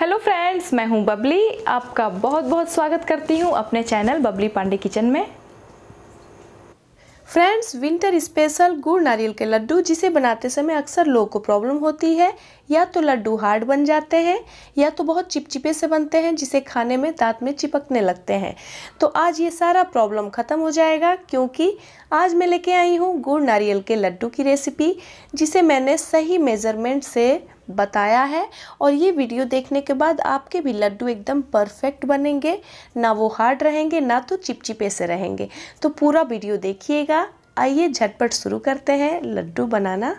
hello friends मैं हूं बबली आपका बहुत बहुत स्वागत करती हूं अपने चैनल बबली पांडे किचन में फ्रेंड्स विंटर स्पेशल गुड़ नारियल के लड्डू जिसे बनाते समय अक्सर लोगों को प्रॉब्लम होती है या तो लड्डू हार्ड बन जाते हैं या तो बहुत चिपचिपे से बनते हैं जिसे खाने में दांत में चिपकने लगते हैं तो आज ये सारा प्रॉब्लम ख़त्म हो जाएगा क्योंकि आज मैं लेके आई हूँ गुड़ नारियल के लड्डू की रेसिपी जिसे मैंने सही मेज़रमेंट से बताया है और ये वीडियो देखने के बाद आपके भी लड्डू एकदम परफेक्ट बनेंगे ना वो हार्ड रहेंगे ना तो चिपचिपे से रहेंगे तो पूरा वीडियो देखिएगा आइए झटपट शुरू करते हैं लड्डू बनाना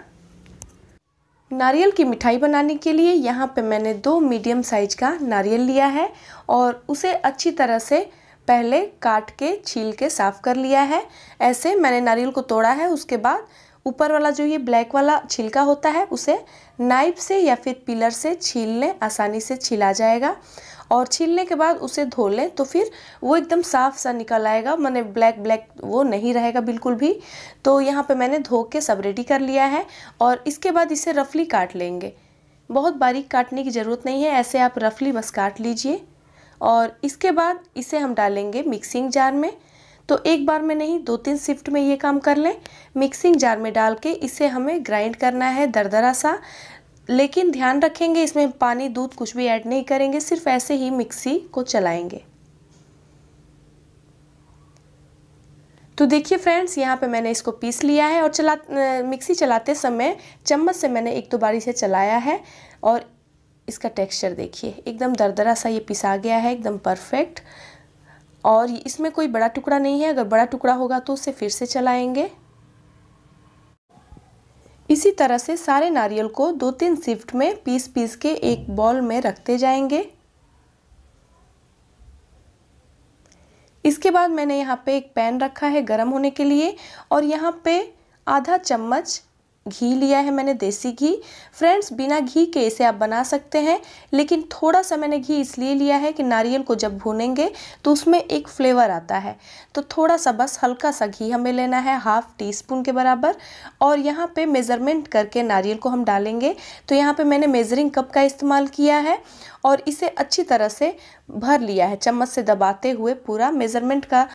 नारियल की मिठाई बनाने के लिए यहाँ पे मैंने दो मीडियम साइज का नारियल लिया है और उसे अच्छी तरह से पहले काट के छील के साफ़ कर लिया है ऐसे मैंने नारियल को तोड़ा है उसके बाद ऊपर वाला जो ये ब्लैक वाला छिलका होता है उसे नाइफ से या फिर पिलर से छील लें आसानी से छिला जाएगा और छीलने के बाद उसे धो लें तो फिर वो एकदम साफ सा निकल आएगा मैंने ब्लैक ब्लैक वो नहीं रहेगा बिल्कुल भी तो यहाँ पे मैंने धो के सब रेडी कर लिया है और इसके बाद इसे रफली काट लेंगे बहुत बारीक काटने की ज़रूरत नहीं है ऐसे आप रफली बस काट लीजिए और इसके बाद इसे हम डालेंगे मिक्सिंग जार में तो एक बार में नहीं दो तीन शिफ्ट में ये काम कर लें मिक्सिंग जार में डाल के इसे हमें ग्राइंड करना है दरदरा सा लेकिन ध्यान रखेंगे इसमें पानी दूध कुछ भी ऐड नहीं करेंगे सिर्फ ऐसे ही मिक्सी को चलाएंगे तो देखिए फ्रेंड्स यहाँ पे मैंने इसको पीस लिया है और चला मिक्सी चलाते समय चम्मच से मैंने एक दो बार से चलाया है और इसका टेक्सचर देखिए एकदम दरदरा सा ये पिसा गया है एकदम परफेक्ट और इसमें कोई बड़ा टुकड़ा नहीं है अगर बड़ा टुकड़ा होगा तो उसे फिर से चलाएंगे इसी तरह से सारे नारियल को दो तीन शिफ्ट में पीस पीस के एक बॉल में रखते जाएंगे इसके बाद मैंने यहाँ पे एक पैन रखा है गर्म होने के लिए और यहाँ पे आधा चम्मच घी लिया है मैंने देसी घी फ्रेंड्स बिना घी के इसे आप बना सकते हैं लेकिन थोड़ा सा मैंने घी इसलिए लिया है कि नारियल को जब भूनेंगे तो उसमें एक फ्लेवर आता है तो थोड़ा सा बस हल्का सा घी हमें लेना है हाफ टी स्पून के बराबर और यहाँ पे मेज़रमेंट करके नारियल को हम डालेंगे तो यहाँ पर मैंने मेज़रिंग कप का इस्तेमाल किया है और इसे अच्छी तरह से भर लिया है चम्मच से दबाते हुए पूरा मेज़रमेंट का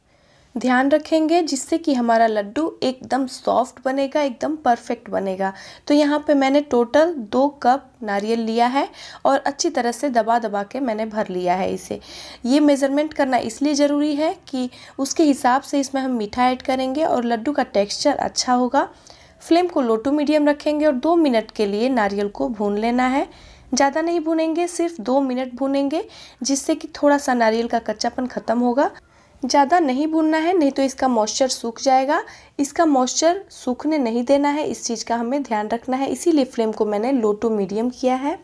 ध्यान रखेंगे जिससे कि हमारा लड्डू एकदम सॉफ्ट बनेगा एकदम परफेक्ट बनेगा तो यहाँ पे मैंने टोटल दो कप नारियल लिया है और अच्छी तरह से दबा दबा के मैंने भर लिया है इसे ये मेज़रमेंट करना इसलिए ज़रूरी है कि उसके हिसाब से इसमें हम मीठा ऐड करेंगे और लड्डू का टेक्स्चर अच्छा होगा फ्लेम को लो टू मीडियम रखेंगे और दो मिनट के लिए नारियल को भून लेना है ज़्यादा नहीं भूनेंगे सिर्फ दो मिनट भूनेंगे जिससे कि थोड़ा सा नारियल का कच्चापन ख़त्म होगा ज़्यादा नहीं भूनना है नहीं तो इसका मॉइस्चर सूख जाएगा इसका मॉइस्चर सूखने नहीं देना है इस चीज़ का हमें ध्यान रखना है इसीलिए फ्लेम को मैंने लो टू मीडियम किया है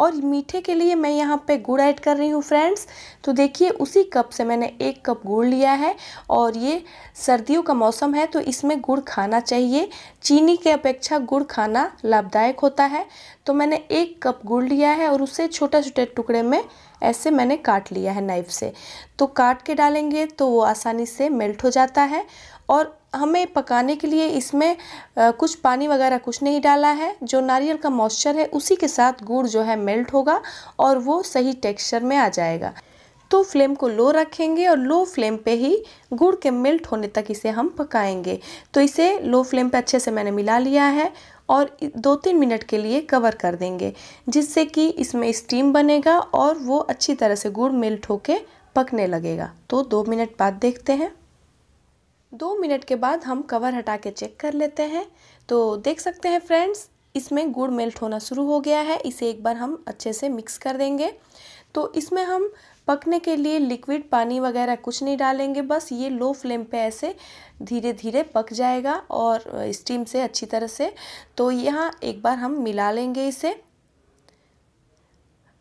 और मीठे के लिए मैं यहाँ पे गुड़ ऐड कर रही हूँ फ्रेंड्स तो देखिए उसी कप से मैंने एक कप गुड़ लिया है और ये सर्दियों का मौसम है तो इसमें गुड़ खाना चाहिए चीनी के अपेक्षा गुड़ खाना लाभदायक होता है तो मैंने एक कप गुड़ लिया है और उसे छोटे छोटे टुकड़े में ऐसे मैंने काट लिया है नाइफ से तो काट के डालेंगे तो वो आसानी से मेल्ट हो जाता है और हमें पकाने के लिए इसमें कुछ पानी वगैरह कुछ नहीं डाला है जो नारियल का मॉइस्चर है उसी के साथ गुड़ जो है मेल्ट होगा और वो सही टेक्सचर में आ जाएगा तो फ्लेम को लो रखेंगे और लो फ्लेम पे ही गुड़ के मेल्ट होने तक इसे हम पकाएंगे तो इसे लो फ्लेम पे अच्छे से मैंने मिला लिया है और दो तीन मिनट के लिए कवर कर देंगे जिससे कि इसमें स्टीम बनेगा और वो अच्छी तरह से गुड़ मेल्ट होके पकने लगेगा तो दो मिनट बाद देखते हैं दो मिनट के बाद हम कवर हटा के चेक कर लेते हैं तो देख सकते हैं फ्रेंड्स इसमें गुड़ मेल्ट होना शुरू हो गया है इसे एक बार हम अच्छे से मिक्स कर देंगे तो इसमें हम पकने के लिए लिक्विड पानी वगैरह कुछ नहीं डालेंगे बस ये लो फ्लेम पे ऐसे धीरे धीरे पक जाएगा और स्टीम से अच्छी तरह से तो यहाँ एक बार हम मिला लेंगे इसे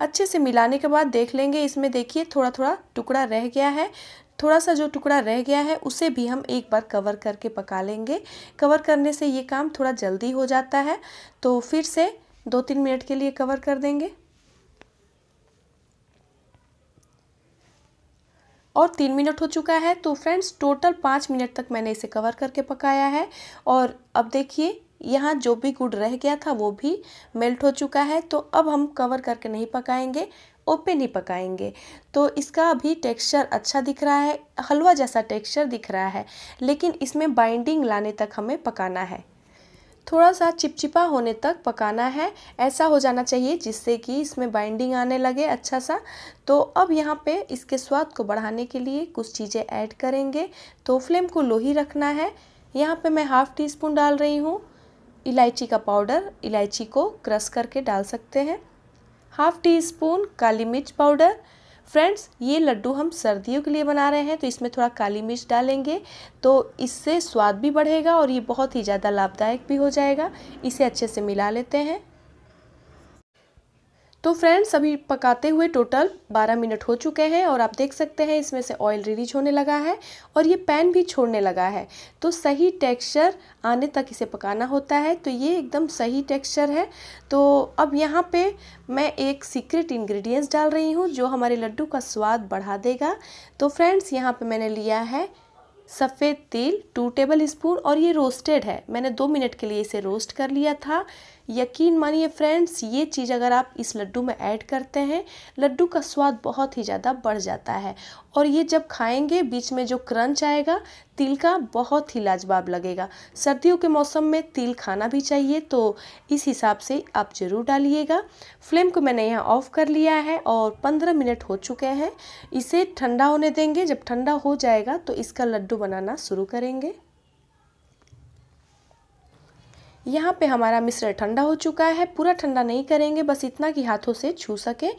अच्छे से मिलाने के बाद देख लेंगे इसमें देखिए थोड़ा थोड़ा टुकड़ा रह गया है थोड़ा सा जो टुकड़ा रह गया है उसे भी हम एक बार कवर करके पका लेंगे कवर करने से ये काम थोड़ा जल्दी हो जाता है तो फिर से दो तीन मिनट के लिए कवर कर देंगे और तीन मिनट हो चुका है तो फ्रेंड्स टोटल पाँच मिनट तक मैंने इसे कवर करके पकाया है और अब देखिए यहाँ जो भी गुड़ रह गया था वो भी मेल्ट हो चुका है तो अब हम कवर करके नहीं पकाएंगे ओपन ही पकाएंगे तो इसका अभी टेक्सचर अच्छा दिख रहा है हलवा जैसा टेक्सचर दिख रहा है लेकिन इसमें बाइंडिंग लाने तक हमें पकाना है थोड़ा सा चिपचिपा होने तक पकाना है ऐसा हो जाना चाहिए जिससे कि इसमें बाइंडिंग आने लगे अच्छा सा तो अब यहाँ पे इसके स्वाद को बढ़ाने के लिए कुछ चीज़ें ऐड करेंगे तो फ्लेम को लो ही रखना है यहाँ पे मैं हाफ़ टी स्पून डाल रही हूँ इलायची का पाउडर इलायची को क्रश करके डाल सकते हैं हाफ टी स्पून काली मिर्च पाउडर फ्रेंड्स ये लड्डू हम सर्दियों के लिए बना रहे हैं तो इसमें थोड़ा काली मिर्च डालेंगे तो इससे स्वाद भी बढ़ेगा और ये बहुत ही ज़्यादा लाभदायक भी हो जाएगा इसे अच्छे से मिला लेते हैं तो फ्रेंड्स अभी पकाते हुए टोटल 12 मिनट हो चुके हैं और आप देख सकते हैं इसमें से ऑयल रिलीज होने लगा है और ये पैन भी छोड़ने लगा है तो सही टेक्सचर आने तक इसे पकाना होता है तो ये एकदम सही टेक्सचर है तो अब यहाँ पे मैं एक सीक्रेट इंग्रेडिएंट्स डाल रही हूँ जो हमारे लड्डू का स्वाद बढ़ा देगा तो फ्रेंड्स यहाँ पर मैंने लिया है सफ़ेद तिल टू टेबल स्पून और ये रोस्टेड है मैंने दो मिनट के लिए इसे रोस्ट कर लिया था यकीन मानिए फ्रेंड्स ये चीज़ अगर आप इस लड्डू में ऐड करते हैं लड्डू का स्वाद बहुत ही ज़्यादा बढ़ जाता है और ये जब खाएंगे बीच में जो क्रंच आएगा तिल का बहुत ही लाजवाब लगेगा सर्दियों के मौसम में तिल खाना भी चाहिए तो इस हिसाब से आप ज़रूर डालिएगा फ्लेम को मैंने यहाँ ऑफ़ कर लिया है और पंद्रह मिनट हो चुके हैं इसे ठंडा होने देंगे जब ठंडा हो जाएगा तो इसका लड्डू बनाना शुरू करेंगे यहाँ पे हमारा मिश्रण ठंडा हो चुका है पूरा ठंडा नहीं करेंगे बस इतना कि हाथों से छू सकें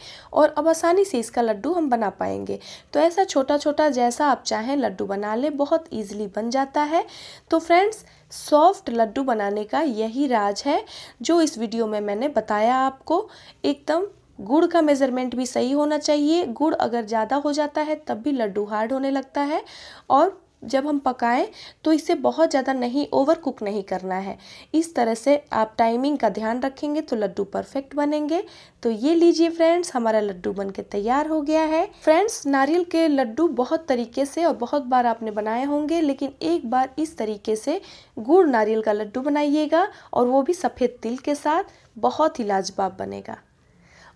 और अब आसानी से इसका लड्डू हम बना पाएंगे तो ऐसा छोटा छोटा जैसा आप चाहें लड्डू बना लें बहुत ईजिली बन जाता है तो फ्रेंड्स सॉफ्ट लड्डू बनाने का यही राज है जो इस वीडियो में मैंने बताया आपको एकदम गुड़ का मेज़रमेंट भी सही होना चाहिए गुड़ अगर ज़्यादा हो जाता है तब भी लड्डू हार्ड होने लगता है और जब हम पकाएं तो इसे बहुत ज़्यादा नहीं ओवर कुक नहीं करना है इस तरह से आप टाइमिंग का ध्यान रखेंगे तो लड्डू परफेक्ट बनेंगे तो ये लीजिए फ्रेंड्स हमारा लड्डू बन के तैयार हो गया है फ्रेंड्स नारियल के लड्डू बहुत तरीके से और बहुत बार आपने बनाए होंगे लेकिन एक बार इस तरीके से गुड़ नारियल का लड्डू बनाइएगा और वो भी सफ़ेद तिल के साथ बहुत ही लाजवाब बनेगा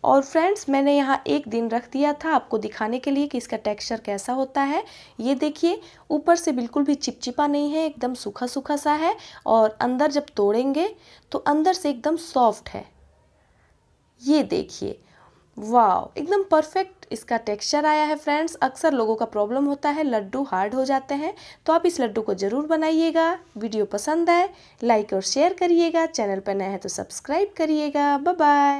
और फ्रेंड्स मैंने यहाँ एक दिन रख दिया था आपको दिखाने के लिए कि इसका टेक्सचर कैसा होता है ये देखिए ऊपर से बिल्कुल भी चिपचिपा नहीं है एकदम सूखा सूखा सा है और अंदर जब तोड़ेंगे तो अंदर से एकदम सॉफ्ट है ये देखिए वाह एकदम परफेक्ट इसका टेक्सचर आया है फ्रेंड्स अक्सर लोगों का प्रॉब्लम होता है लड्डू हार्ड हो जाते हैं तो आप इस लड्डू को ज़रूर बनाइएगा वीडियो पसंद आए लाइक और शेयर करिएगा चैनल पर नया है तो सब्सक्राइब करिएगा बाय